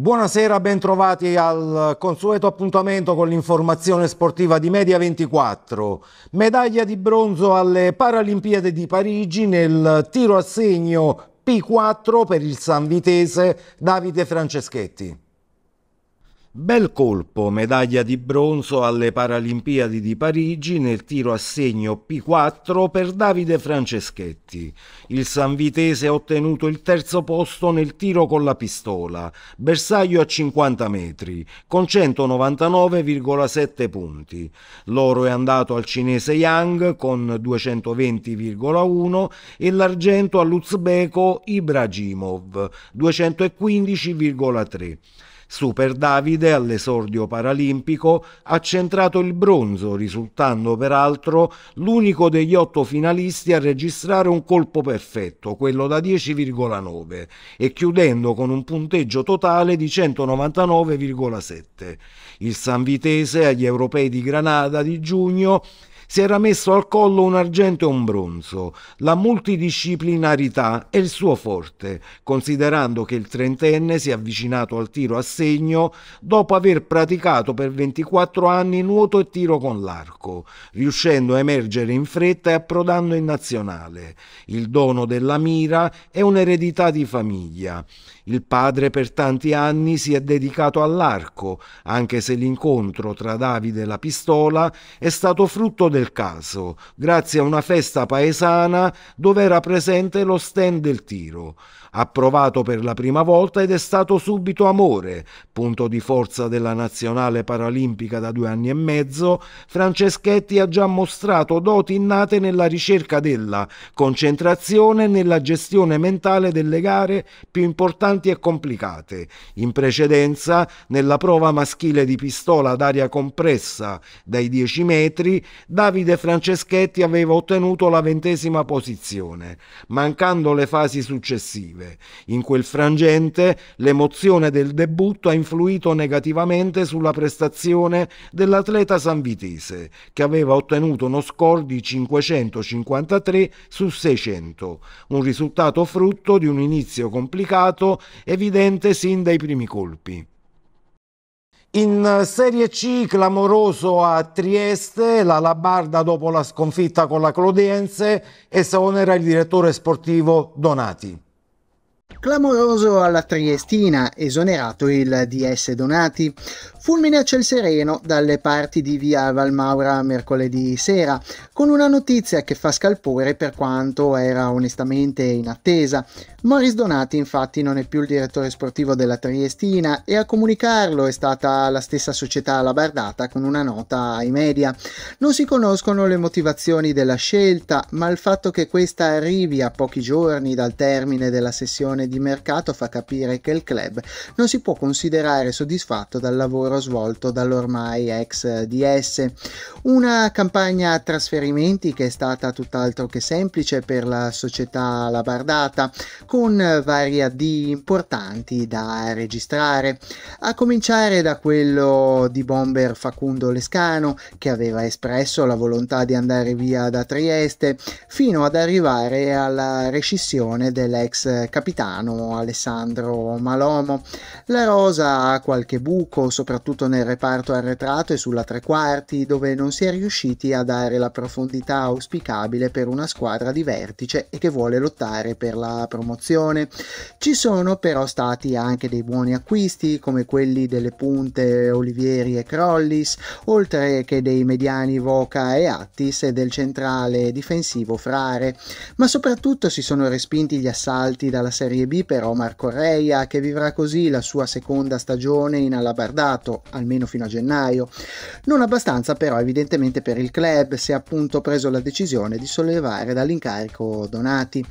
Buonasera, bentrovati al consueto appuntamento con l'informazione sportiva di Media 24. Medaglia di bronzo alle Paralimpiadi di Parigi nel tiro a segno P4 per il San Vitese Davide Franceschetti. Bel colpo, medaglia di bronzo alle Paralimpiadi di Parigi nel tiro a segno P4 per Davide Franceschetti. Il Sanvitese ha ottenuto il terzo posto nel tiro con la pistola, bersaglio a 50 metri, con 199,7 punti. L'oro è andato al cinese Yang con 220,1 e l'argento all'uzbeko Ibragimov 215,3. Super Davide all'esordio paralimpico ha centrato il bronzo, risultando peraltro l'unico degli otto finalisti a registrare un colpo perfetto, quello da 10,9, e chiudendo con un punteggio totale di 199,7. Il Sanvitese agli europei di Granada di giugno si era messo al collo un argento e un bronzo. La multidisciplinarità è il suo forte, considerando che il trentenne si è avvicinato al tiro a segno dopo aver praticato per 24 anni nuoto e tiro con l'arco, riuscendo a emergere in fretta e approdando in nazionale. Il dono della mira è un'eredità di famiglia. Il padre per tanti anni si è dedicato all'arco, anche se l'incontro tra Davide e la pistola è stato frutto del caso, grazie a una festa paesana dove era presente lo stand del tiro approvato per la prima volta ed è stato subito amore, punto di forza della nazionale paralimpica da due anni e mezzo, Franceschetti ha già mostrato doti innate nella ricerca della concentrazione e nella gestione mentale delle gare più importanti e complicate. In precedenza, nella prova maschile di pistola ad aria compressa dai 10 metri, Davide Franceschetti aveva ottenuto la ventesima posizione, mancando le fasi successive negative. In quel frangente l'emozione del debutto ha influito negativamente sulla prestazione dell'atleta sanvitese, che aveva ottenuto uno score di 553 su 600, un risultato frutto di un inizio complicato evidente sin dai primi colpi. In Serie C clamoroso a Trieste, la Labarda dopo la sconfitta con la Clodiense esonera il direttore sportivo Donati. Clamoroso alla Triestina, esonerato il DS Donati. Fulmine a ciel sereno dalle parti di via Valmaura mercoledì sera, con una notizia che fa scalpore per quanto era onestamente in attesa. Morris Donati infatti non è più il direttore sportivo della Triestina e a comunicarlo è stata la stessa società La Bardata con una nota ai media. Non si conoscono le motivazioni della scelta, ma il fatto che questa arrivi a pochi giorni dal termine della sessione di mercato fa capire che il club non si può considerare soddisfatto dal lavoro svolto dall'ormai ex DS. Una campagna a trasferimenti che è stata tutt'altro che semplice per la società labardata, con vari addii importanti da registrare, a cominciare da quello di bomber Facundo Lescano, che aveva espresso la volontà di andare via da Trieste, fino ad arrivare alla rescissione dell'ex capitano Milano Alessandro Malomo. La rosa ha qualche buco, soprattutto nel reparto arretrato e sulla tre quarti, dove non si è riusciti a dare la profondità auspicabile per una squadra di vertice e che vuole lottare per la promozione. Ci sono però stati anche dei buoni acquisti, come quelli delle punte Olivieri e Crollis, oltre che dei mediani Voca e Attis e del centrale difensivo Frare, ma soprattutto si sono respinti gli assalti dalla Serie B B per Omar Correa, che vivrà così la sua seconda stagione in Alabardato, almeno fino a gennaio. Non abbastanza però evidentemente per il club, si è appunto preso la decisione di sollevare dall'incarico Donati.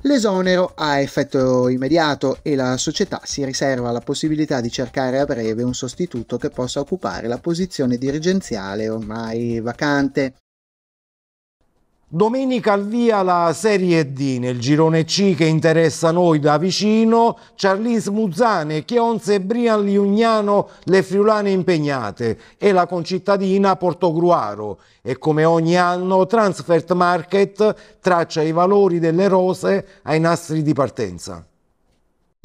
L'esonero ha effetto immediato e la società si riserva la possibilità di cercare a breve un sostituto che possa occupare la posizione dirigenziale ormai vacante. Domenica al via la Serie D nel girone C che interessa noi da vicino, Charlis Muzzane, Chionze e Brian Liugnano, le friulane impegnate e la concittadina Portogruaro e come ogni anno Transfert Market traccia i valori delle rose ai nastri di partenza.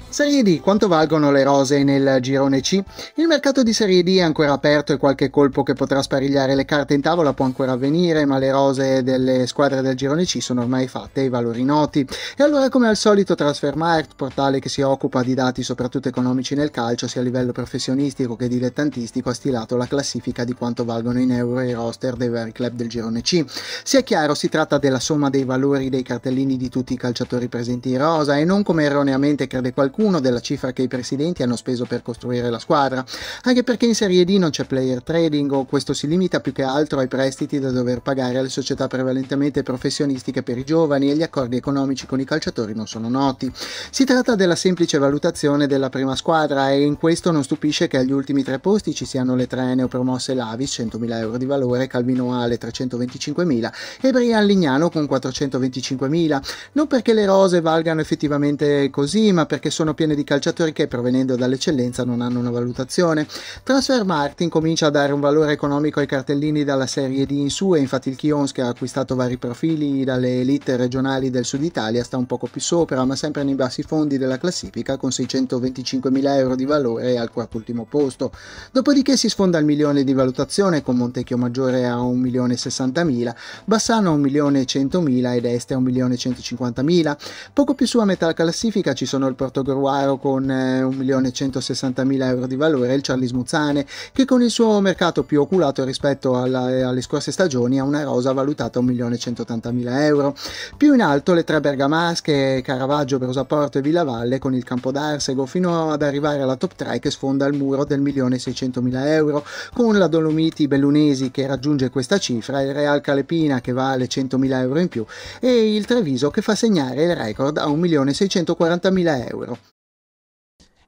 Serie D, quanto valgono le rose nel girone C? Il mercato di Serie D è ancora aperto e qualche colpo che potrà sparigliare le carte in tavola può ancora avvenire, ma le rose delle squadre del girone C sono ormai fatte, i valori noti. E allora come al solito Transfermarkt, portale che si occupa di dati soprattutto economici nel calcio, sia a livello professionistico che dilettantistico, ha stilato la classifica di quanto valgono in euro i roster dei vari club del girone C. Sia chiaro, si tratta della somma dei valori dei cartellini di tutti i calciatori presenti in rosa e non come erroneamente crede qualcuno qualcuno della cifra che i presidenti hanno speso per costruire la squadra, anche perché in Serie D non c'è player trading o questo si limita più che altro ai prestiti da dover pagare alle società prevalentemente professionistiche per i giovani e gli accordi economici con i calciatori non sono noti. Si tratta della semplice valutazione della prima squadra e in questo non stupisce che agli ultimi tre posti ci siano le tre neopromosse Lavis 100.000 euro di valore, Calvino Ale 325.000 e Brian Lignano con 425.000, non perché le rose valgano effettivamente così, ma perché sono sono piene di calciatori che provenendo dall'eccellenza non hanno una valutazione. Transfer Martin comincia a dare un valore economico ai cartellini dalla serie D in su e infatti il Chions che ha acquistato vari profili dalle elite regionali del sud Italia sta un poco più sopra ma sempre nei bassi fondi della classifica con 625.000 euro di valore al quarto ultimo posto. Dopodiché si sfonda al milione di valutazione con Montecchio Maggiore a 1.060.000, Bassano a 1.100.000 ed Este a 1.150.000. Poco più su a metà classifica ci sono il Portogallo Corvaro con 1.160.000 eh, euro di valore e il Charlie Smuzzane che con il suo mercato più oculato rispetto alla, eh, alle scorse stagioni ha una rosa valutata a 1.180.000 euro. Più in alto le tre bergamasche Caravaggio, Brosaporto e Villavalle con il campo d'Arsego fino ad arrivare alla top 3 che sfonda il muro del 1.600.000 euro con la Dolomiti Bellunesi che raggiunge questa cifra, il Real Calepina che vale 100.000 euro in più e il Treviso che fa segnare il record a 1.640.000 euro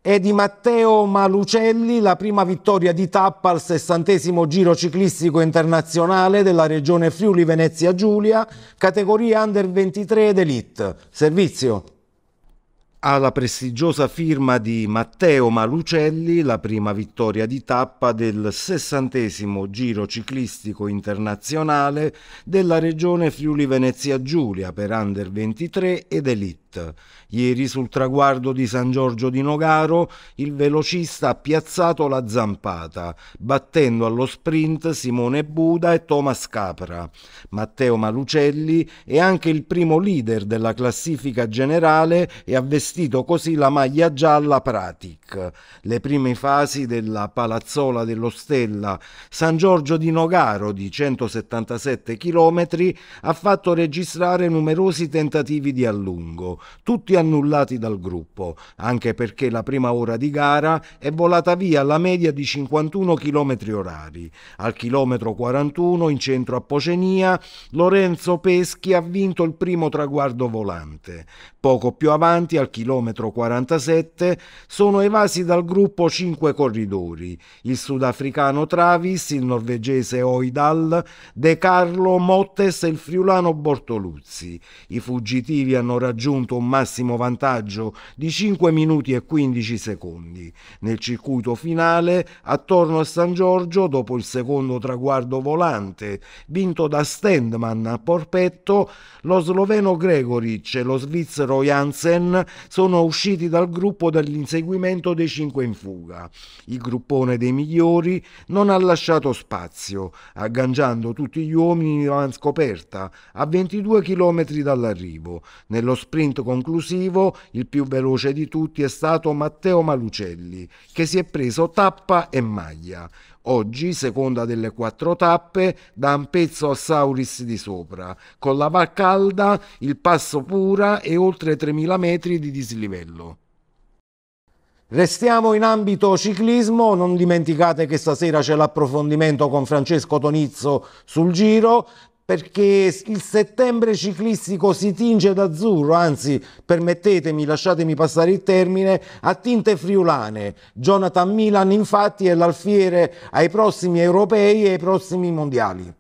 e di Matteo Malucelli la prima vittoria di tappa al sessantesimo giro ciclistico internazionale della regione Friuli Venezia Giulia, categoria Under 23 ed Elite. Servizio alla prestigiosa firma di Matteo Malucelli la prima vittoria di tappa del sessantesimo giro ciclistico internazionale della regione Friuli Venezia Giulia per Under 23 ed Elite. Ieri sul traguardo di San Giorgio di Nogaro il velocista ha piazzato la zampata, battendo allo sprint Simone Buda e Thomas Capra. Matteo Malucelli è anche il primo leader della classifica generale e ha vestito vestito così la maglia gialla Pratic. Le prime fasi della palazzola dello Stella San Giorgio di Nogaro di 177 km ha fatto registrare numerosi tentativi di allungo, tutti annullati dal gruppo, anche perché la prima ora di gara è volata via alla media di 51 km orari. Al chilometro 41 in centro a Pocenia Lorenzo Peschi ha vinto il primo traguardo volante. Poco più avanti, al chilometro 47, sono evasi dal gruppo cinque corridori, il sudafricano Travis, il norvegese Oidal, De Carlo Mottes e il friulano Bortoluzzi. I fuggitivi hanno raggiunto un massimo vantaggio di 5 minuti e 15 secondi. Nel circuito finale, attorno a San Giorgio, dopo il secondo traguardo volante, vinto da Stendman a Porpetto, lo sloveno Gregoric e lo svizzero Roy Hansen sono usciti dal gruppo dall'inseguimento dei cinque in fuga. Il gruppone dei migliori non ha lasciato spazio, agganciando tutti gli uomini in scoperta a 22 km dall'arrivo. Nello sprint conclusivo il più veloce di tutti è stato Matteo Malucelli, che si è preso tappa e maglia. Oggi, seconda delle quattro tappe, da un pezzo a Sauris di sopra, con la Calda, il passo pura e oltre 3.000 metri di dislivello. Restiamo in ambito ciclismo, non dimenticate che stasera c'è l'approfondimento con Francesco Tonizzo sul Giro, perché il settembre ciclistico si tinge d'azzurro, anzi permettetemi, lasciatemi passare il termine, a tinte friulane. Jonathan Milan infatti è l'alfiere ai prossimi europei e ai prossimi mondiali.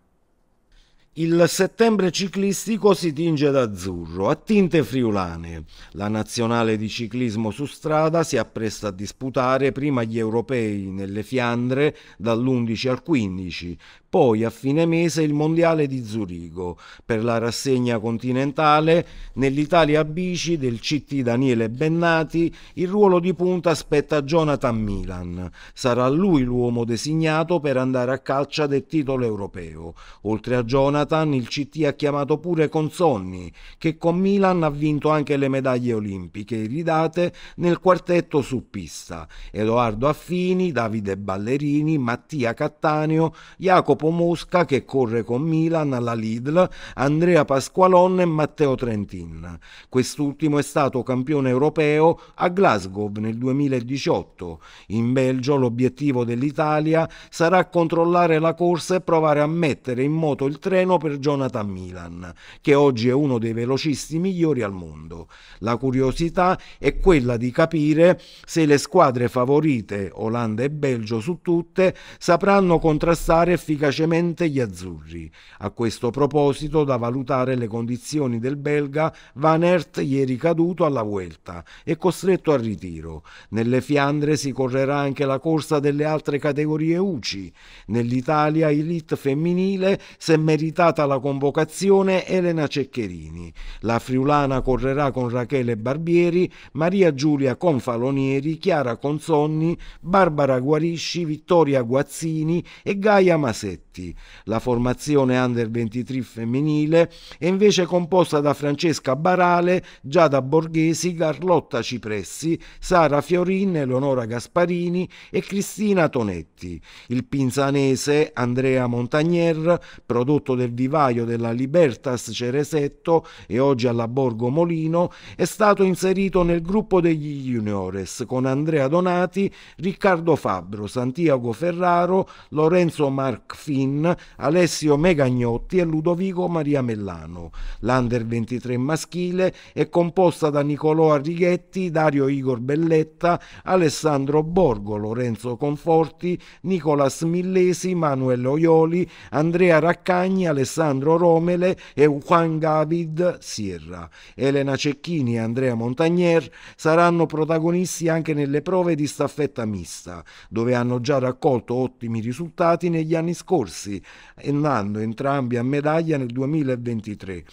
Il settembre ciclistico si tinge d'azzurro, a tinte friulane. La nazionale di ciclismo su strada si appresta a disputare prima gli europei nelle Fiandre dall'11 al 15, poi a fine mese il mondiale di Zurigo. Per la rassegna continentale, nell'Italia bici del CT Daniele Bennati, il ruolo di punta spetta Jonathan Milan. Sarà lui l'uomo designato per andare a calcia del titolo europeo. Oltre a Jonathan, Jonathan il CT ha chiamato pure Consonni, che con Milan ha vinto anche le medaglie olimpiche ridate nel quartetto su pista. Edoardo Affini, Davide Ballerini, Mattia Cattaneo, Jacopo Mosca che corre con Milan alla Lidl, Andrea Pasqualon e Matteo Trentin. Quest'ultimo è stato campione europeo a Glasgow nel 2018. In Belgio l'obiettivo dell'Italia sarà controllare la corsa e provare a mettere in moto il treno meno per Jonathan Milan, che oggi è uno dei velocisti migliori al mondo. La curiosità è quella di capire se le squadre favorite, Olanda e Belgio su tutte, sapranno contrastare efficacemente gli azzurri. A questo proposito da valutare le condizioni del belga Van Aert ieri caduto alla Vuelta e costretto al ritiro. Nelle Fiandre si correrà anche la corsa delle altre categorie UCI. Nell'Italia elite femminile se merita stata la convocazione Elena Ceccherini. La friulana correrà con Rachele Barbieri, Maria Giulia Confalonieri, Chiara Consonni, Barbara Guarisci, Vittoria Guazzini e Gaia Masetti. La formazione under 23 femminile è invece composta da Francesca Barale, Giada Borghesi, Carlotta Cipressi, Sara Fiorin, Eleonora Gasparini e Cristina Tonetti. Il pinzanese Andrea Montagnier, prodotto del nel vivaio della Libertas Ceresetto e oggi alla Borgo Molino, è stato inserito nel gruppo degli juniores con Andrea Donati, Riccardo Fabbro, Santiago Ferraro, Lorenzo Marc Finn, Alessio Megagnotti e Ludovico Maria Mellano. L'Under 23 maschile è composta da Nicolò Arrighetti, Dario Igor Belletta, Alessandro Borgo, Lorenzo Conforti, Nicolas Millesi, Manuel Oioli, Andrea Raccagni, Alessandro Alessandro Romele e Juan David Sierra. Elena Cecchini e Andrea Montagnier saranno protagonisti anche nelle prove di staffetta mista, dove hanno già raccolto ottimi risultati negli anni scorsi, andando entrambi a medaglia nel 2023.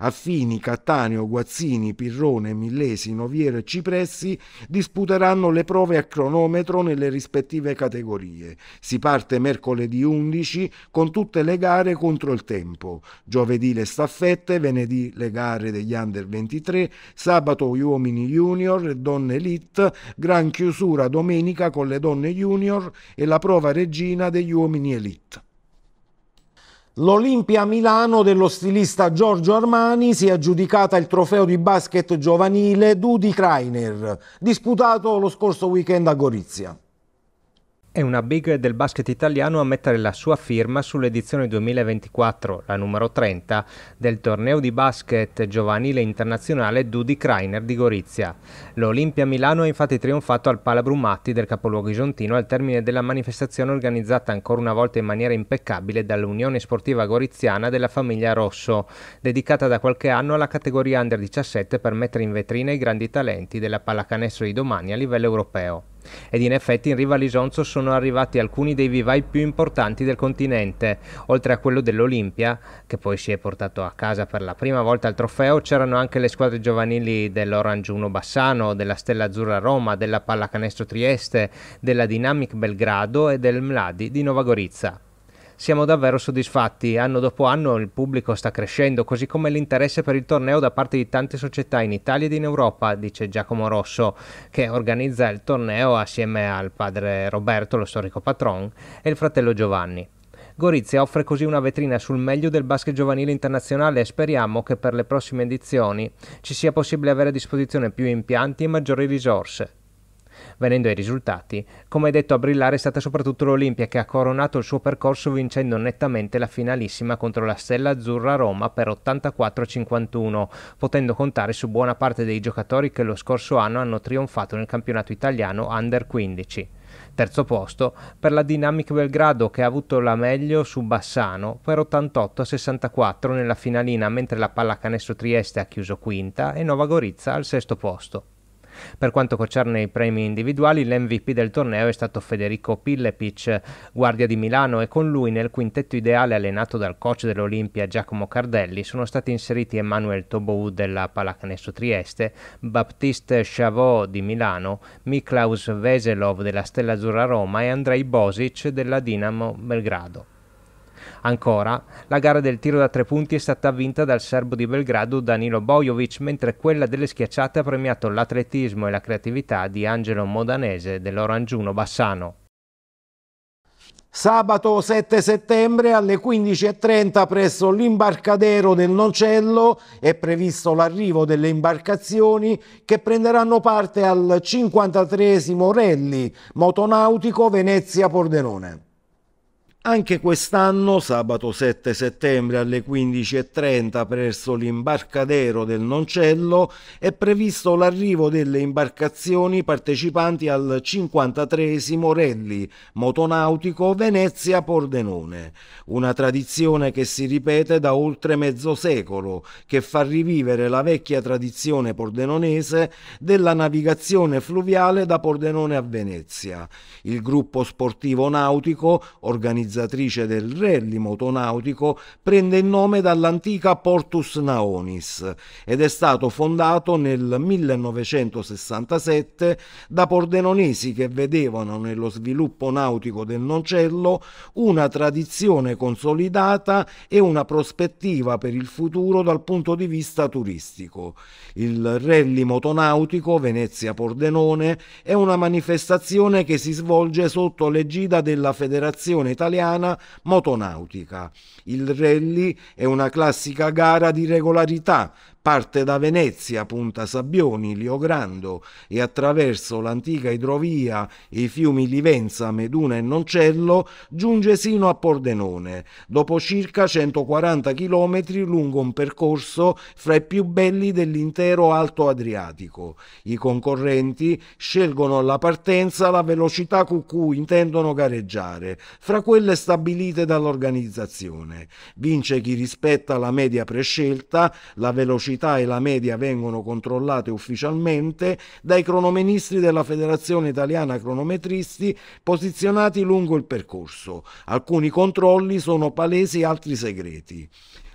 Affini, Cattaneo, Guazzini, Pirrone, Millesi, Noviero e Cipressi disputeranno le prove a cronometro nelle rispettive categorie. Si parte mercoledì 11 con tutte le gare contro il tempo. Giovedì le staffette, venerdì le gare degli under 23, sabato gli uomini junior e donne elite, gran chiusura domenica con le donne junior e la prova regina degli uomini elite. L'Olimpia Milano dello stilista Giorgio Armani si è aggiudicata il trofeo di basket giovanile Dudi Kreiner, disputato lo scorso weekend a Gorizia è una big del basket italiano a mettere la sua firma sull'edizione 2024, la numero 30, del torneo di basket giovanile internazionale Dudi Kreiner di Gorizia. L'Olimpia Milano ha infatti trionfato al Pala Brumatti del capoluogo isontino al termine della manifestazione organizzata ancora una volta in maniera impeccabile dall'Unione Sportiva Goriziana della famiglia Rosso, dedicata da qualche anno alla categoria Under 17 per mettere in vetrina i grandi talenti della pallacanestro di domani a livello europeo. Ed in effetti in riva all'Isonzo sono arrivati alcuni dei vivai più importanti del continente. Oltre a quello dell'Olimpia, che poi si è portato a casa per la prima volta il trofeo, c'erano anche le squadre giovanili dell'Orangiuno Bassano, della Stella Azzurra Roma, della Pallacanestro Trieste, della Dynamic Belgrado e del Mladi di Nova Gorizia siamo davvero soddisfatti. Anno dopo anno il pubblico sta crescendo, così come l'interesse per il torneo da parte di tante società in Italia ed in Europa, dice Giacomo Rosso, che organizza il torneo assieme al padre Roberto, lo storico patron, e il fratello Giovanni. Gorizia offre così una vetrina sul meglio del basket giovanile internazionale e speriamo che per le prossime edizioni ci sia possibile avere a disposizione più impianti e maggiori risorse. Venendo ai risultati, come detto a brillare è stata soprattutto l'Olimpia che ha coronato il suo percorso vincendo nettamente la finalissima contro la Stella Azzurra Roma per 84-51, potendo contare su buona parte dei giocatori che lo scorso anno hanno trionfato nel campionato italiano Under 15. Terzo posto per la Dynamic Belgrado che ha avuto la meglio su Bassano per 88-64 nella finalina, mentre la Pallacanestro Trieste ha chiuso quinta e Nova Gorizia al sesto posto. Per quanto concerne i premi individuali, l'MVP del torneo è stato Federico Pillepic, guardia di Milano, e con lui nel quintetto ideale allenato dal coach dell'Olimpia Giacomo Cardelli sono stati inseriti Emmanuel Tobou della Pallacanestro Trieste, Baptiste Chavot di Milano, Miklaus Veselov della Stella Azzurra Roma e Andrei Bosic della Dinamo Belgrado. Ancora, la gara del tiro da tre punti è stata vinta dal serbo di Belgrado Danilo Bojovic, mentre quella delle schiacciate ha premiato l'atletismo e la creatività di Angelo Modanese dell'Orangiuno Bassano. Sabato 7 settembre alle 15.30 presso l'imbarcadero del Nocello è previsto l'arrivo delle imbarcazioni che prenderanno parte al 53 rally motonautico Venezia-Pordenone. Anche quest'anno, sabato 7 settembre alle 15.30 presso l'imbarcadero del Noncello, è previsto l'arrivo delle imbarcazioni partecipanti al 53 Rally motonautico Venezia-Pordenone, una tradizione che si ripete da oltre mezzo secolo, che fa rivivere la vecchia tradizione pordenonese della navigazione fluviale da Pordenone a Venezia. Il gruppo sportivo nautico, organizzato organizzatrice del rally motonautico, prende il nome dall'antica Portus Naonis ed è stato fondato nel 1967 da pordenonesi che vedevano nello sviluppo nautico del Noncello una tradizione consolidata e una prospettiva per il futuro dal punto di vista turistico. Il rally motonautico Venezia-Pordenone è una manifestazione che si svolge sotto l'egida della Federazione Italiana italiana motonautica. Il rally è una classica gara di regolarità Parte da Venezia, Punta Sabbioni, Lio Grando e attraverso l'antica idrovia e i fiumi Livenza, Meduna e Noncello giunge sino a Pordenone, dopo circa 140 km lungo un percorso fra i più belli dell'intero Alto Adriatico. I concorrenti scelgono alla partenza la velocità con cui intendono gareggiare, fra quelle stabilite dall'organizzazione. Vince chi rispetta la media prescelta, la velocità velocità e la media vengono controllate ufficialmente dai cronoministri della Federazione Italiana Cronometristi posizionati lungo il percorso. Alcuni controlli sono palesi, altri segreti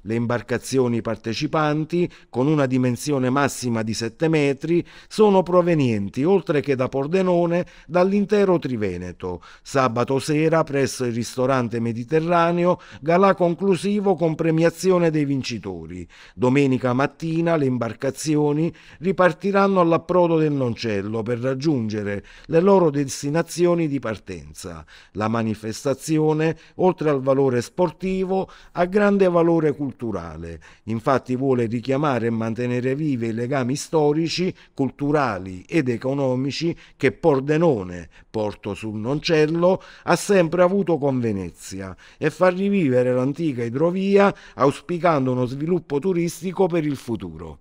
le imbarcazioni partecipanti, con una dimensione massima di 7 metri, sono provenienti, oltre che da Pordenone, dall'intero Triveneto. Sabato sera, presso il ristorante mediterraneo, galà conclusivo con premiazione dei vincitori. Domenica mattina le imbarcazioni ripartiranno all'approdo del Noncello per raggiungere le loro destinazioni di partenza. La manifestazione, oltre al valore sportivo, ha grande valore culturale culturale. Infatti vuole richiamare e mantenere vive i legami storici, culturali ed economici che Pordenone, Porto sul Noncello, ha sempre avuto con Venezia e far rivivere l'antica idrovia auspicando uno sviluppo turistico per il futuro.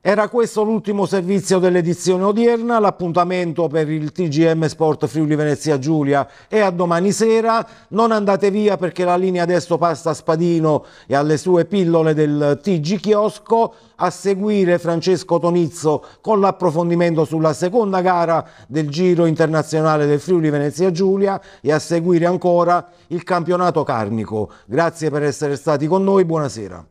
Era questo l'ultimo servizio dell'edizione odierna, l'appuntamento per il TGM Sport Friuli Venezia Giulia è a domani sera, non andate via perché la linea adesso passa a Spadino e alle sue pillole del TG Chiosco, a seguire Francesco Tonizzo con l'approfondimento sulla seconda gara del Giro Internazionale del Friuli Venezia Giulia e a seguire ancora il campionato carnico. Grazie per essere stati con noi, buonasera.